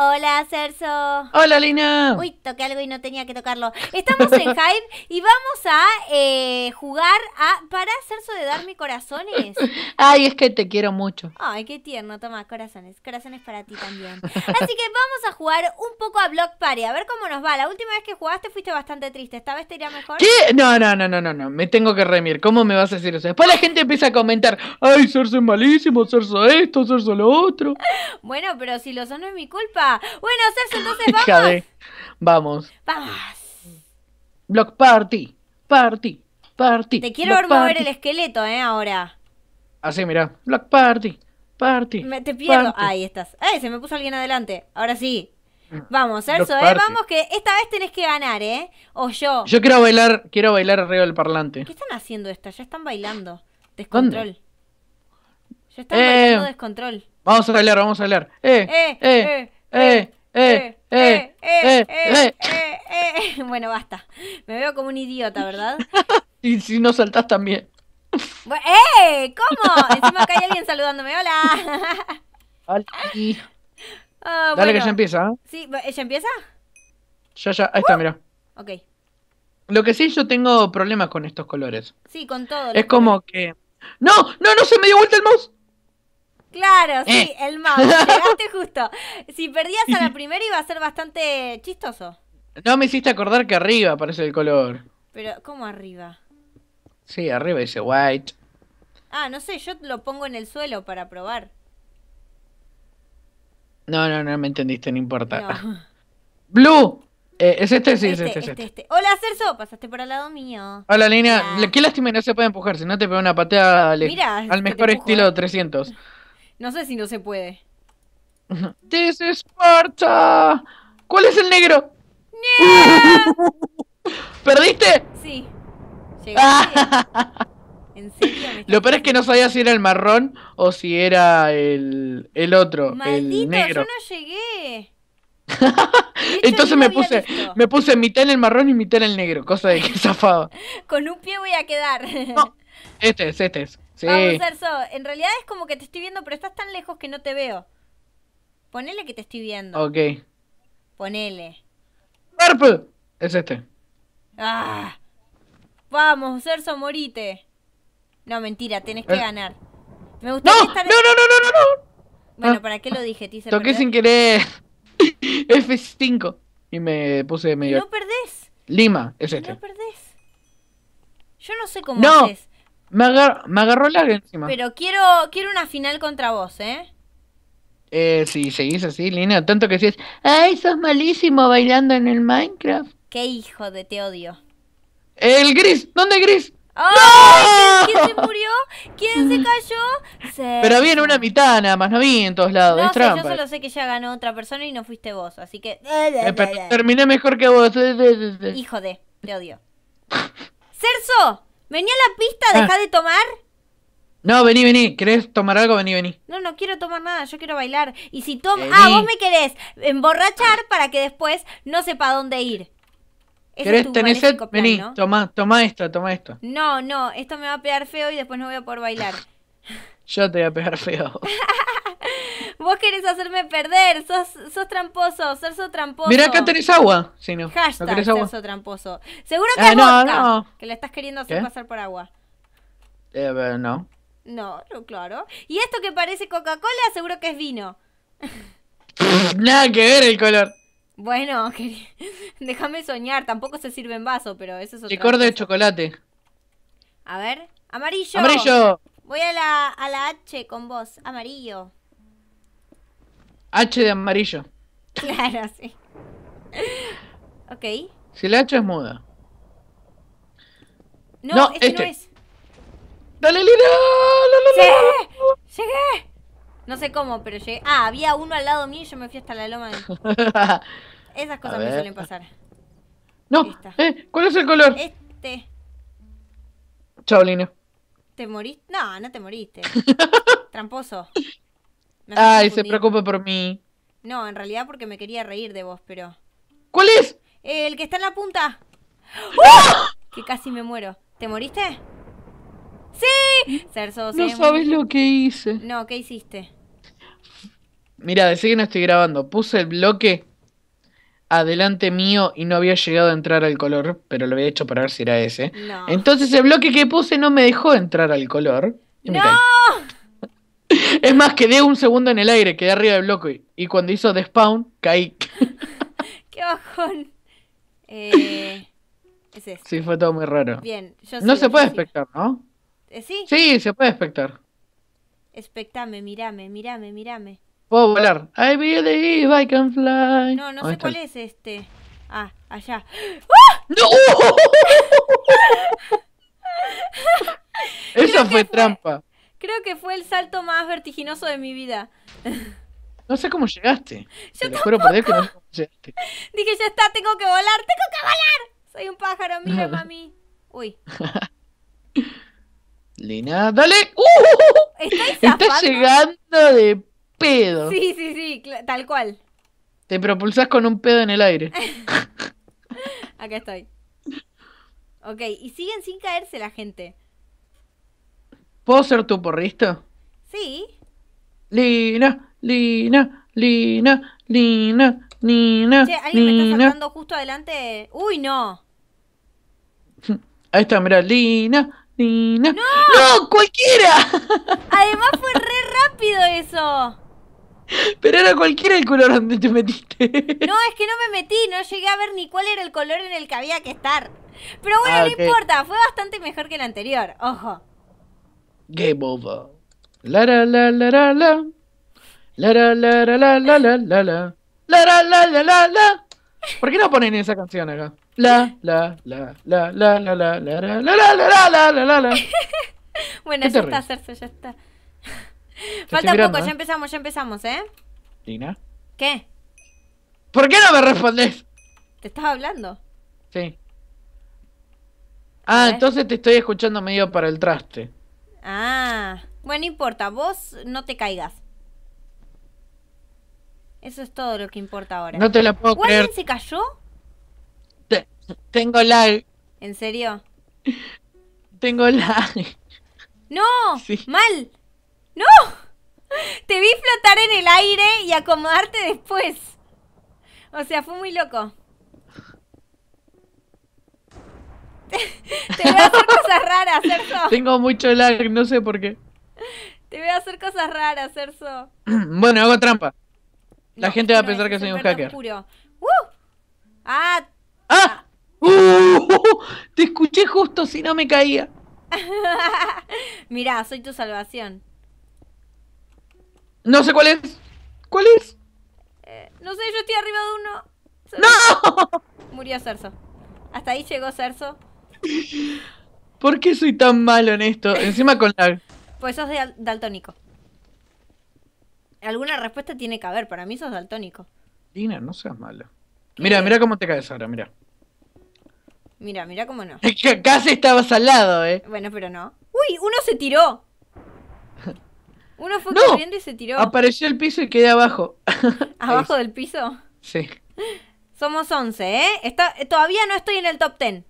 Hola, Cerso. Hola, Lina. Uy, toqué algo y no tenía que tocarlo. Estamos en Hype y vamos a eh, jugar a Para hacerse de Darme corazones. Ay, es que te quiero mucho. Ay, qué tierno. Toma, corazones. Corazones para ti también. Así que vamos a jugar un poco a Block Party, a ver cómo nos va. La última vez que jugaste fuiste bastante triste. ¿Esta vez te iría mejor? ¿Qué? No, no, no, no, no, no. Me tengo que remir. ¿Cómo me vas a decir eso? Después la gente empieza a comentar, ay, Cerso es malísimo, Cerso esto, Cerso lo otro. Bueno, pero si lo son no es mi culpa. Bueno, Cerso, entonces Vamos. Vamos. Block Party. Party. Party. Te quiero ver mover el esqueleto, ¿eh? Ahora. Así, ah, mira. Block Party. Party. Me, te pierdo. Ahí estás. ¡Ay! Se me puso alguien adelante. Ahora sí. Mm. Vamos, Erso. ¿eh? Vamos, que esta vez tenés que ganar, ¿eh? O yo. Yo quiero bailar, quiero bailar arriba del parlante. ¿Qué están haciendo estas? Ya están bailando. Descontrol. Ya están eh. bailando descontrol. Vamos a bailar, vamos a bailar. eh, eh, eh, eh, eh, eh, eh eh, eh, eh, eh, Bueno, basta. Me veo como un idiota, ¿verdad? y si no saltás también. ¡Eh! ¿Cómo? Encima acá hay alguien saludándome. ¡Hola! Hola. Dale que ya empieza. Sí, ¿ya empieza? Ya, ya. Ahí está, mira. Ok. Lo que sí, yo tengo problemas con estos colores. Sí, con todo. Es como que... ¡No! ¡No, no! ¡Se me dio vuelta el mouse! Claro, eh. sí, el mouse. Llegaste justo. Si perdías a la primera iba a ser bastante chistoso. No me hiciste acordar que arriba aparece el color. Pero, ¿cómo arriba? Sí, arriba dice white. Ah, no sé, yo lo pongo en el suelo para probar. No, no, no me entendiste, no importa. Blue. Eh, ¿Es este? Sí, es este, este, este, este. Hola, Cerso, pasaste por el lado mío. Hola, Lina. Qué lástima no se puede empujar, si no te pega una pateada al, al mejor estilo 300. No sé si no se puede. ¡This ¿Cuál es el negro? ¿Perdiste? Sí. Ah. Lo peor es que no sabía si era el marrón o si era el, el otro. el negro. yo no llegué. Entonces me puse, me puse mitad en el marrón y mitad en el negro, cosa de que zafado. Con un pie voy a quedar. este es, este es. Vamos, Cerso. En realidad es como que te estoy viendo, pero estás tan lejos que no te veo. Ponele que te estoy viendo. Ok. Ponele. ¡Purple! Es este. Ah. Vamos, Cerso, morite. No, mentira, tenés que eh. ganar. Me no, no, no, no, no, no, Bueno, ah. ¿para qué lo dije, Tizer? Toqué sin querer. F5. Y me puse medio. No perdés. Lima, es este. No perdés. Yo no sé cómo no. haces. Me, agarró la encima. Pero quiero, quiero una final contra vos, ¿eh? Eh, si seguís así, Lina, tanto que si es, ay, sos malísimo bailando en el Minecraft. Qué hijo de te odio. El gris, ¿dónde gris? ¿Quién se murió? ¿Quién se cayó? Pero había una mitad más, no vi en todos lados. No, sé, yo solo sé que ya ganó otra persona y no fuiste vos, así que... Eh, terminé mejor que vos. Eh, eh, hijo de, te odio. ¡Cerso! Vení a la pista, ah. dejá de tomar. No, vení, vení. ¿Querés tomar algo? Vení, vení. No, no quiero tomar nada, yo quiero bailar. Y si toma, Ah, vos me querés emborrachar para que después no sepa dónde ir. ¿Querés tener vení, toma, toma esto, toma esto. No, no, esto me va a pegar feo y después no voy a poder bailar. yo te voy a pegar feo. Vos querés hacerme perder, sos, sos tramposo, sos tramposo. Mirá acá tenés agua. Si no, Hashtag, no tramposo. Seguro que ah, no, que la estás queriendo hacer pasar por agua. Eh, no, no. No, claro. Y esto que parece Coca-Cola, seguro que es vino. Nada que ver el color. Bueno, déjame soñar. Tampoco se sirve en vaso, pero eso es otro. Licor de chocolate. A ver, amarillo. Amarillo. Voy a la, a la H con vos. Amarillo. H de amarillo. Claro, sí. ok. Si la H es muda. No, este, no este. es. ¡Dale, Lila! ¡La, la, la! ¡Llegué! No sé cómo, pero llegué. Ah, había uno al lado mío y yo me fui hasta la loma. De... Esas cosas me suelen pasar. No, eh, ¿cuál es el color? Este. Chao, Lino ¿Te moriste? No, no te moriste. Tramposo. Ay, se preocupa por mí. No, en realidad porque me quería reír de vos, pero. ¿Cuál es? El que está en la punta. ¡Ah! ¡Oh! Que casi me muero. ¿Te moriste? ¡Sí! no sabes lo que hice. No, ¿qué hiciste? Mira, decí que no estoy grabando. Puse el bloque adelante mío y no había llegado a entrar al color, pero lo había hecho para ver si era ese. Entonces el bloque que puse no me dejó entrar al color. ¡No! Es más, quedé un segundo en el aire, quedé arriba del bloco y, cuando hizo despawn caí. ¡Qué bajón! Eh, es Sí, este. fue todo muy raro. Bien, yo No se puede espectar, ¿no? ¿Eh, ¿Sí? Sí, se puede espectar. Espectame, mirame, mirame, mirame. Puedo volar. I believe I can fly. No, no sé cuál es este. Ah, allá. ¡Ah! ¡No! Esa fue, trampa. Creo que fue el salto más vertiginoso de mi vida. No sé cómo llegaste. Yo Te que no llegaste. Dije, ya está, tengo que volar, tengo que volar. Soy un pájaro, mira, mami. Uy. Lina, dale. ¡Uh! Estás llegando de pedo. Sí, sí, sí, tal cual. Te propulsas con un pedo en el aire. Acá estoy. Ok, y siguen sin caerse la gente. ¿Puedo ser tu porrista? Sí. Lina, Lina, Lina, Lina, Lina. Che, alguien me está saltando justo adelante. ¡Uy, no! Ahí está, mira, Lina, Lina. ¡No! ¡No! ¡Cualquiera! Además fue re rápido eso. Pero era cualquiera el color donde te metiste. No, es que no me metí, no llegué a ver ni cuál era el color en el que había que estar. Pero bueno, ah, no importa, fue bastante mejor que el anterior, ojo. Game over. La la la la la la. La la la la la la la la la. La ¿Por qué no ponen esa canción acá? La la la la la la la la la la la la la Bueno, ya está, Cerso, ya está. Falta poco, ya empezamos, ya empezamos, ¿eh? Lina. ¿Qué? ¿Por qué no me respondes? ¿Te estás hablando? Sí. Ah, entonces te estoy escuchando medio para el traste. Ah, bueno, importa, vos no te caigas. Eso es todo lo que importa ahora. No te lo puedo se cayó? tengo lag. ¿En serio? Tengo lag. ¡No! ¡Mal! ¡No! Te vi flotar en el aire y acomodarte después. O sea, fue muy loco. Tengo mucho lag, no sé por qué. Te voy a hacer cosas raras, Cerso. bueno, hago trampa. La gente va a pensar que soy un hacker. ¡Uh! Ah. ¡Ah! ¡Uh! Te escuché justo si no me caía. Mirá, soy tu salvación. No sé cuál es. ¿Cuál es? Eh, no sé, yo estoy arriba de uno. ¡No! Murió Cerso. Hasta ahí llegó Cerso. ¿Por qué soy tan malo en esto? Encima con la... Pues sos daltónico. Alguna respuesta tiene que haber, para mí sos daltónico. Dina, no seas malo. Mira, mira cómo te caes ahora, mira. Mira, mira cómo no. Casi estabas al lado, eh. Bueno, pero no. ¡Uy! ¡Uno se tiró! Uno fue corriendo y se tiró. Apareció el piso y quedé abajo. ¿Abajo del piso? Sí. Somos 11, ¿eh? Está, todavía no estoy en el top 10.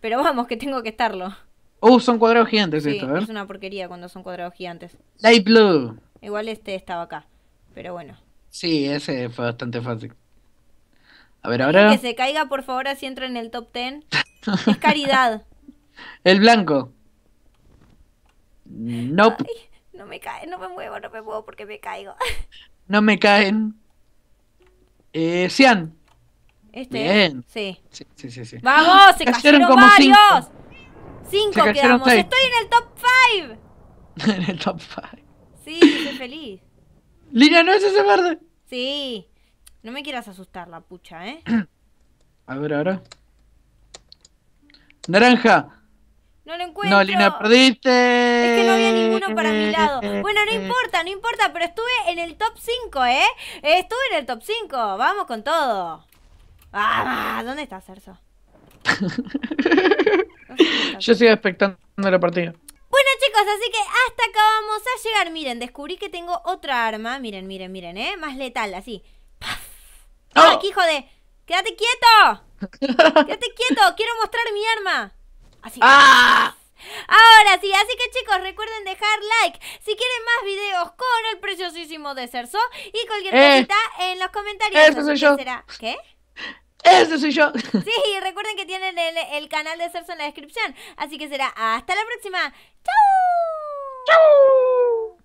Pero vamos, que tengo que estarlo. Oh, son cuadrados gigantes sí, esto, a Es una porquería cuando son cuadrados gigantes. Light Blue. Igual este estaba acá, pero bueno. Sí, ese fue bastante fácil. A ver, ahora. que se caiga, por favor, así entra en el top 10. es caridad. El blanco. Nope. no me caen, no me muevo, no me muevo porque me caigo. no me caen. Eh, Cian. Este. Bien. Sí. Sí, sí, sí. ¡Vamos! ¡Se cayeron, como varios! Cinco. Cinco quedamos. Estoy en el top 5. en el top 5. Sí, estoy feliz. Lina, no es ese verde. Sí. No me quieras asustar, la pucha, ¿eh? A ver, ahora. Naranja. No lo encuentro. No, Lina, perdiste. Es que no había ninguno para mi lado. Bueno, no importa, no importa, pero estuve en el top 5, ¿eh? Estuve en el top 5. Vamos con todo. Ah, ¿dónde está Cerso? Yo sigo expectando la partida. Bueno chicos, así que hasta acá vamos a llegar. Miren, descubrí que tengo otra arma. Miren, miren, miren, ¿eh? Más letal, así. ¡Paf! ¡Oh! Aquí, hijo de... ¡Quédate quieto! ¡Quédate quieto! ¡Quiero mostrar mi arma! Así. ¡Ah! Ahora sí, así que chicos, recuerden dejar like si quieren más videos con el preciosísimo de Cerso y cualquier eh. cosita en los comentarios. Eso ¿Qué? ¡Eso soy yo! Sí, y recuerden que tienen el, canal de Cerso en la descripción. Así que será hasta la próxima. ¡Chau! ¡Chau!